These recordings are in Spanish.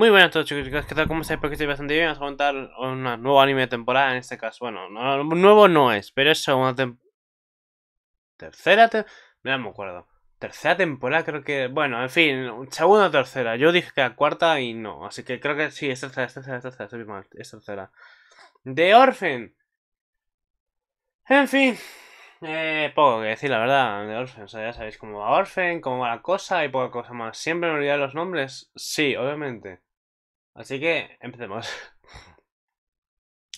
Muy buenas a todos chicos, ¿qué tal? ¿Cómo estáis? Porque estoy bastante bien, vamos a contar un nuevo anime de temporada en este caso, bueno, nuevo no es, pero es segunda temporada, tercera temporada, me acuerdo, tercera temporada creo que, bueno, en fin, segunda o tercera, yo dije que la cuarta y no, así que creo que sí, es tercera, es tercera, es tercera, es, tercera, es tercera. The Orphan, en fin, eh, poco que decir, la verdad, de Orphan. O sea, ya sabéis cómo va Orphan, cómo va la cosa y poca cosa más. ¿Siempre me olvidaba los nombres? Sí, obviamente. Así que empecemos.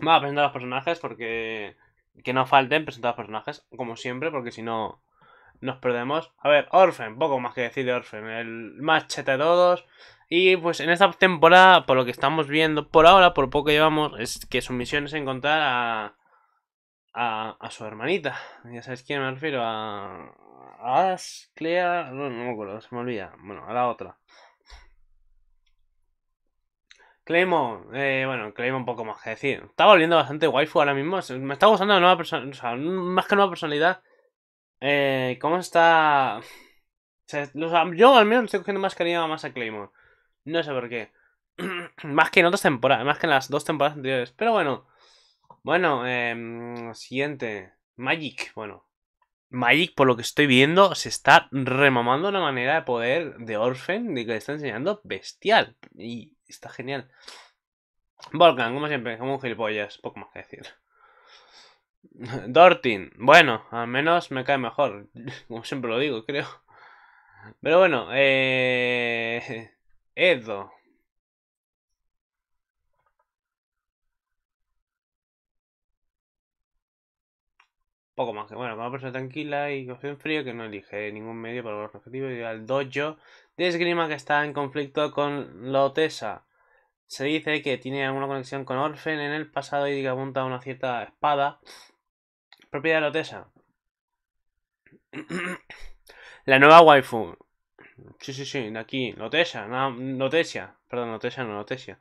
Vamos a presentar los personajes porque... Que no falten presentar los personajes, como siempre, porque si no nos perdemos. A ver, Orfen, poco más que decir de Orphan, el más cheta de todos. Y pues en esta temporada, por lo que estamos viendo por ahora, por poco que llevamos, es que su misión es encontrar a, a, su hermanita. Ya sabes quién me refiero, a, a Asclea... no me acuerdo, se me olvida. Bueno, a la otra. Claymore, eh, bueno, Claymore un poco más que decir. Está volviendo bastante waifu ahora mismo. Me está gustando la nueva persona, más que nueva personalidad. Eh, ¿Cómo está? yo al menos estoy cogiendo más cariño más a Claymore. No sé por qué. más que en otras temporadas, más que en las dos temporadas anteriores. Pero bueno. Bueno, em, siguiente. Magic, bueno. Magic, por lo que estoy viendo, se está remamando una manera de poder de Orphan de que le está enseñando bestial. Y está genial. Volcan, como siempre, como un gilipollas, poco más que decir. Dortin, bueno, al menos me cae mejor, como siempre lo digo, creo. Pero bueno, eh... Edo. Poco más que, bueno, vamos a persona tranquila y con frío que no elige ningún medio para los objetivos y al dojo Desgrima esgrima que está en conflicto con Lotesa. Se dice que tiene alguna conexión con Orfen en el pasado y que apunta a una cierta espada propiedad de Lotesa. La nueva waifu. Sí, sí, sí, de aquí. Lotesa, no, Lotesia. Perdón, Lotesa no, Lotesia.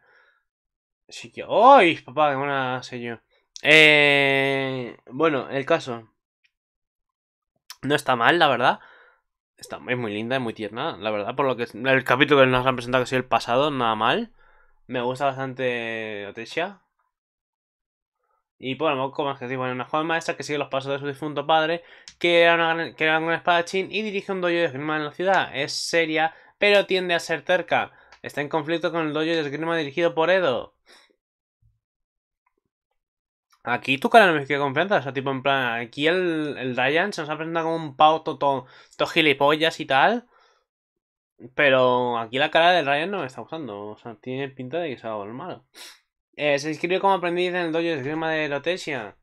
Sí que... ¡Ay, papá! ¡Qué buena sé Eh, bueno, el caso. No está mal, la verdad. Está, es muy linda, y muy tierna, la verdad, por lo que el capítulo que nos han presentado que ha el pasado, nada mal. Me gusta bastante Otesia. Y por como es que bueno, una joven maestra que sigue los pasos de su difunto padre, que era, una, que era un espadachín y dirige un dojo de esgrima en la ciudad. Es seria, pero tiende a ser terca. Está en conflicto con el dojo de esgrima dirigido por Edo. Aquí tu cara no me queda confianza, o sea, tipo en plan, aquí el, Ryan se nos ha presentado como un pavo todo, gilipollas y tal. Pero aquí la cara del Ryan no me está usando. o sea, tiene pinta de que eh, se ha dado el malo. se inscribió como aprendiz en el dojo de esgrima de Lotesia.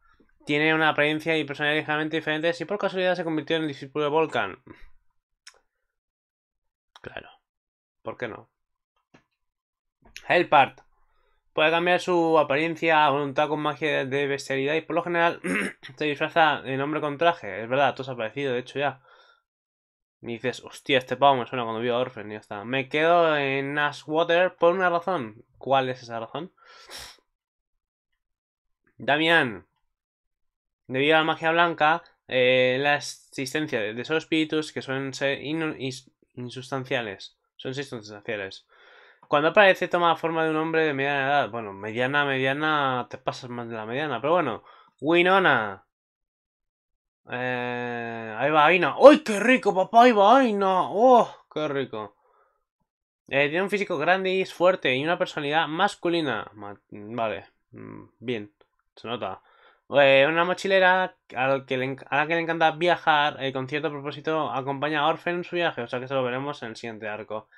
Tiene una apariencia y personalidad ligeramente diferentes y por casualidad se convirtió en discípulo de Volcan. Claro. ¿Por qué no? Hellpart. Puede cambiar su apariencia a voluntad con magia de bestialidad y por lo general se disfraza de hombre con traje. Es verdad, todo se ha parecido, de hecho ya. Me dices, hostia, este pavo me suena cuando vio a Orphan y ya está. Me quedo en Ashwater por una razón. ¿Cuál es esa razón? Damián, debido a la magia blanca, eh, la existencia de, esos espíritus que suelen ser insustanciales. Son sustanciales. Cuando aparece toma la forma de un hombre de mediana edad. Bueno, mediana, mediana, te pasas más de la mediana, pero bueno. Winona. Eh, ahí va Aina. ¡Ay, qué rico, papá! Ahí va Aina. ¡Oh, qué rico! Eh, tiene un físico grande y es fuerte y una personalidad masculina. vale, mm, bien, se nota. Pues, una mochilera al que a la que le encanta viajar el eh, con cierto propósito acompaña a Orphan en su viaje, o sea que eso lo veremos en el siguiente arco.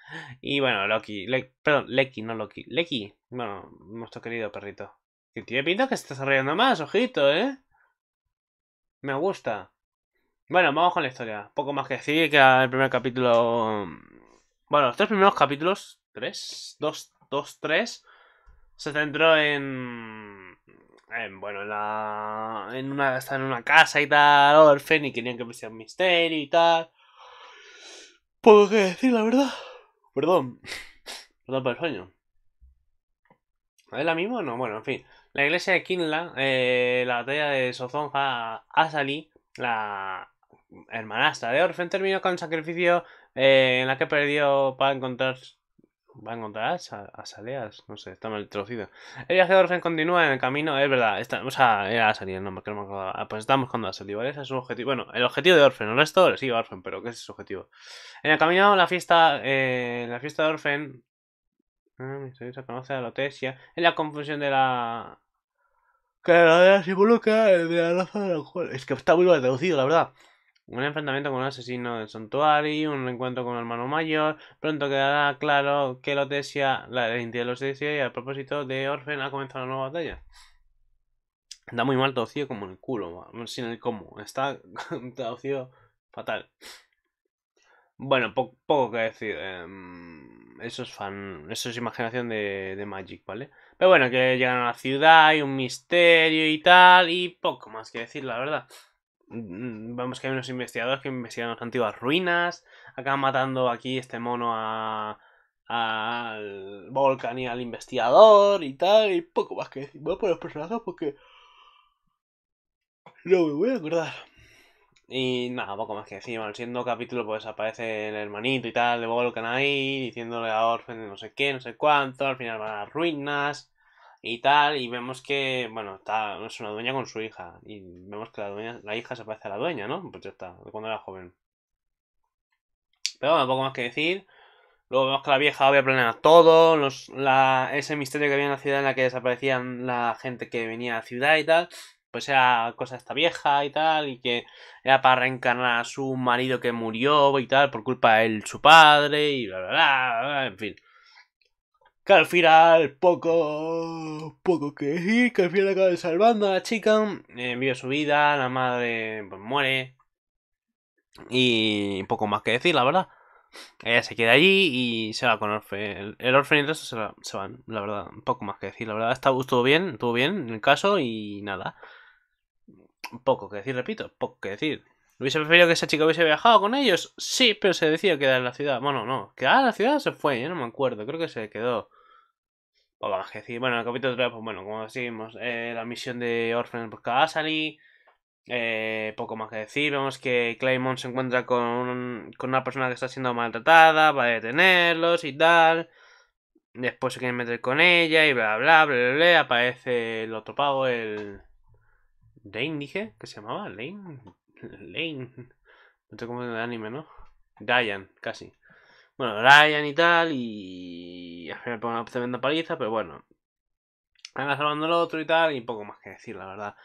Y bueno, Loki, perdón, Leki, no Loki, Leki, bueno, nuestro querido perrito. Que tiene pinta que se está desarrollando más, ojito, ¿eh? Me gusta. Bueno, vamos con la historia. Poco más que decir que el primer capítulo... Mm, bueno, los tres primeros capítulos, tres, dos, dos, tres, se centró en bueno, en la, en una, en una casa y tal, Orfen, y querían que fuese un misterio y tal. ¿Puedo decir, la verdad. Perdón. Perdón por el sueño. ¿Es la misma o no? Bueno, en fin. La iglesia de Kinla, eh, la batalla de Sozonja, Asali, la hermanastra de Orfen, terminó con un sacrificio eh, en la que perdió para encontrar ¿Va a encontrar a, Saleas, no sé, está mal traducido. El viaje de Orfen continúa en el camino, es verdad, está, o sea, era a el nombre, que no me acordaba. Ah, pues estamos con a ¿vale? Ese es su objetivo. Bueno, el objetivo de Orfen, es todo? sí, Orfen, pero ¿qué es su objetivo? En el camino, la fiesta, eh, la fiesta de Orfen, eh, ah, se conoce a Lotesia, en la confusión de la... Que la de la simboluca, de la raza de la... Es que está muy mal traducido, la verdad. Un enfrentamiento con un asesino del santuario, un encuentro con un hermano mayor. Pronto quedará claro que Lotesia, la identidad de Lotesia y a propósito de Orfen ha comenzado una nueva batalla. Da muy mal traducido como el culo, sin el cómo. Está traducido fatal. Bueno, poco que decir. Em, eso es fan. Eso es imaginación de, de Magic, ¿vale? Pero bueno, que llegan a la ciudad, hay un misterio y tal, y poco más que decir, la verdad. Mm, vamos que hay unos investigadores que investigan las antiguas ruinas, acaban matando aquí este mono al Volcan y al investigador y tal, y poco más que decir. Voy poner los personajes porque no me voy a acordar. Y nada, poco más que decir. el siendo capítulo, pues aparece el hermanito y tal de Volcan ahí, diciéndole a Orfen no sé qué, no sé cuánto, al final van a las ruinas y tal, y vemos que, bueno, está, es una dueña con su hija, y vemos que la, dueña, la hija se parece a la dueña, ¿no? Pues ya está, de cuando era joven. Pero bueno, poco más que decir. Luego vemos que la vieja había planeado todo, los, la, ese misterio que había en la ciudad en la que desaparecían la gente que venía a la ciudad y tal, pues era cosa de esta vieja y tal, y que era para reencarnar a su marido que murió y tal, por culpa de él, su padre, y bla, bla, bla en fin que al final poco poco que decir, que al final acaba salvando a la chica, envía eh, su vida, la madre pues, muere y poco más que decir, la verdad. Ella se queda allí y se va con Orfe. El, el Orfe y el resto se, van, la verdad. Poco más que decir, la verdad. Está, estuvo bien, estuvo bien en el caso y nada. Poco que decir, repito, poco que decir. ¿Hubiese preferido que esa chica hubiese viajado con ellos? Sí, pero se decía quedar en la ciudad. Bueno, no, quedar ah, en la ciudad se fue, no me acuerdo, creo que se quedó. Poco más que decir. Bueno, el capítulo 3, pues bueno, como decimos, eh, la misión de Orphan busca a Asali. Eh, poco más que decir. Vemos que Claymont se encuentra con, con una persona que está siendo maltratada va a detenerlos y tal. Después se quieren meter con ella y bla bla bla bla. Aparece el otro pavo, el. Dane, dije, que se llamaba Lane. Lane. No sé cómo es el anime, ¿no? Diane, casi bueno, Ryan y tal, y al final pongo una tremenda paliza, pero bueno, han salvando el otro y tal, y poco más que decir, la verdad.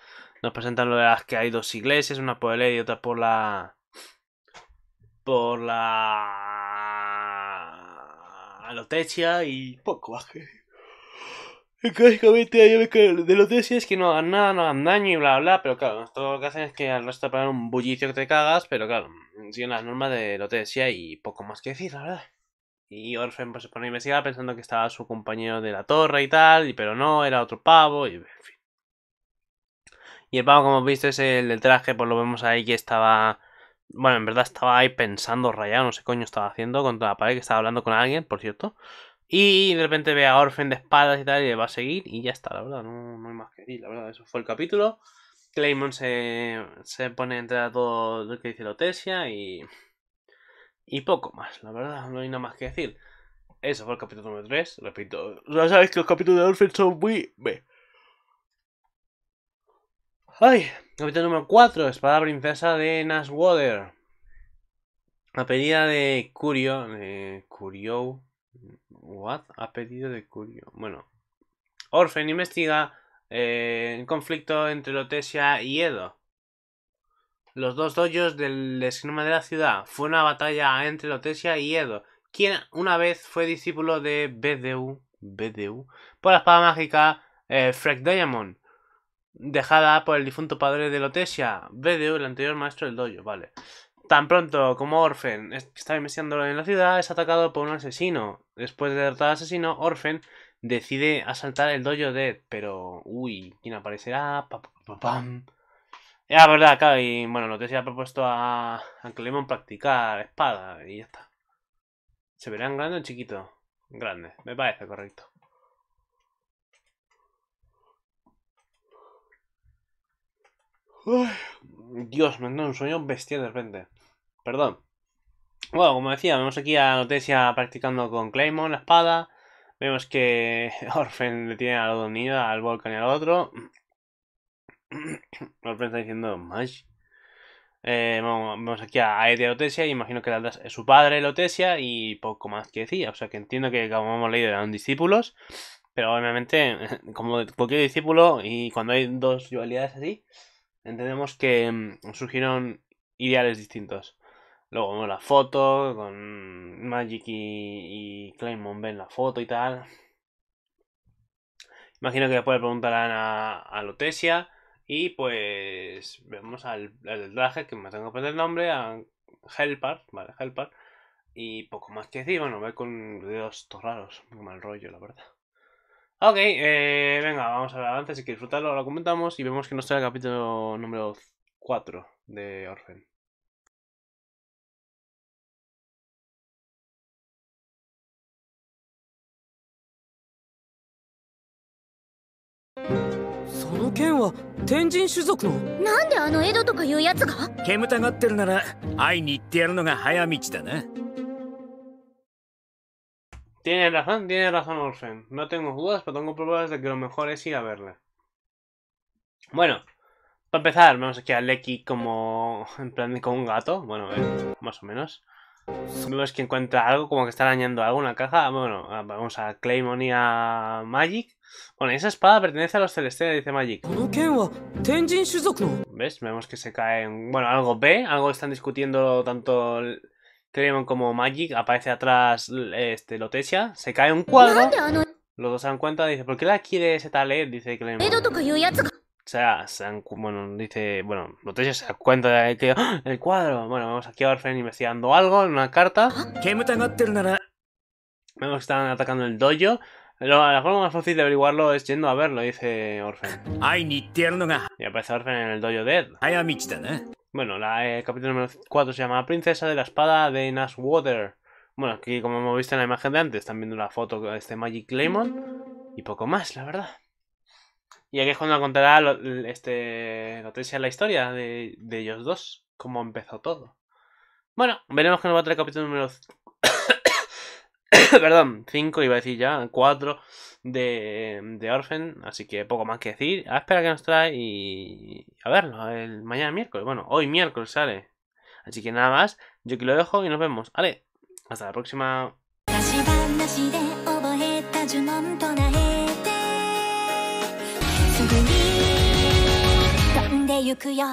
Nos presentan lo de las que hay dos iglesias, una por el y otra por la. por la. Alotecia y poco más que Básicamente de los es que no hagan nada, no hagan daño y bla bla, pero claro, todo lo que hacen es que al resto ponen un bullicio que te cagas, pero claro, siguen las normas de lo y poco más que decir, la verdad. Y Orfen pues, se pone a investigar pensando que estaba su compañero de la torre y tal, pero no, era otro pavo, y en fin. Y el pavo, como hemos visto es el del traje, pues lo vemos ahí que estaba. Bueno, en verdad estaba ahí pensando, rayado, no sé coño estaba haciendo contra la pared, que estaba hablando con alguien, por cierto. Y de repente ve a Orfen de espadas y tal, y le va a seguir, y ya está, la verdad, no, hay más que decir, la verdad, eso fue el capítulo. Claymon se, se pone entre a todo lo que dice Lotesia y. Y poco más, la verdad, no hay nada más que decir. Eso fue el capítulo número 3, repito. Ya sabéis que los capítulos de Orfen son muy. ¡Ay! Capítulo número 4, Espada Princesa de Nashwater. A pedida de Curio, de Curio, What ha pedido de Curio. Bueno. Orfen investiga el eh, conflicto entre Lotesia y Edo. Los dos doyos del esquema de la ciudad. Fue una batalla entre Lotesia y Edo, quien una vez fue discípulo de BDU, BDU por la espada mágica eh, Diamond, dejada por el difunto padre de Lotesia, BDU, el anterior maestro del dojo, vale. Tan pronto como Orfen está investigándolo en la ciudad, es atacado por un asesino. Después de derrotar al asesino, Orfen decide asaltar el dojo de, pero... Uy, ¿quién aparecerá? Ah, verdad, claro, y bueno, lo que se ha propuesto a, a Clemon practicar espada y ya está. ¿Se verán grande o chiquito? Grande, me parece correcto. Dios, me en un sueño bestia de repente. Perdón. Bueno, como decía, vemos aquí a Lotesia practicando con Claymore la espada. Vemos que Orfen le tiene a los dos al Volcan y al otro. Orfen está diciendo más. Eh, vemos aquí a a Lotesia, y imagino que su padre Lotesia y poco más que decía. O sea que entiendo que como hemos leído eran discípulos, pero obviamente como cualquier discípulo y cuando hay dos dualidades así, entendemos que mm, surgieron ideales distintos. Luego vemos la foto con Magic y, Claymon ven la foto y tal. Imagino que después le preguntarán a, Lotesia. Y pues vemos al, traje, que me tengo que poner el nombre, a Helpar, ¿vale? Helpar. Y poco más que decir, bueno, ver con dedos todos raros, muy mal rollo, la verdad. Ok, eh, venga, vamos a ver antes, si que disfrutarlo, lo comentamos y vemos que nos trae el capítulo número 4 de Orphan. その剣は天神種族のなんであの江戸とかいうやつが煙たがってるなら会いに行ってやるのが早道だな Tiene razón, tiene razón Olsen. No tengo dudas, pero tengo pruebas de que lo mejor es ir a verla. Bueno, para empezar, vemos aquí a Leki como en plan de como un gato. Bueno, eh, más o menos. vemos que encuentra algo, como que está dañando alguna caja. Ah, bueno, ah, vamos a Claymon y a Magic. Bueno, esa espada pertenece a los celestiales, dice Magic. ¿Ves? Vemos que se caen. Bueno, algo B, algo están discutiendo tanto Claymon como Magic. Aparece atrás este, Lotesia. Se cae un cuadro. Los dos se dan cuenta, dice, ¿por qué la quiere ese tal Dice Claymon. O sea, bueno, dice, bueno, Botella se cuenta de que ¡ah! el cuadro. Bueno, vamos aquí a Orfen investigando algo en una carta. Vemos que están atacando el dojo. la forma más fácil de averiguarlo es yendo a verlo, dice Orfen. Y aparece Orfen en el dojo Dead. Bueno, el eh, capítulo número 4 se llama Princesa de la Espada de Nashwater. Bueno, aquí como hemos visto en la imagen de antes, están viendo la foto de este Magic Claymon. Y poco más, la verdad. Y aquí es cuando contará este, noticia la historia de, ellos dos, cómo empezó todo. Bueno, veremos que nos va a traer el capítulo número... Perdón, 5 iba a decir ya, 4 de, de Orphan, así que poco más que decir. A esperar que nos trae y a verlo, el mañana miércoles, bueno, hoy miércoles sale. Así que nada más, yo aquí lo dejo y nos vemos. Vale, hasta la próxima. 行くよ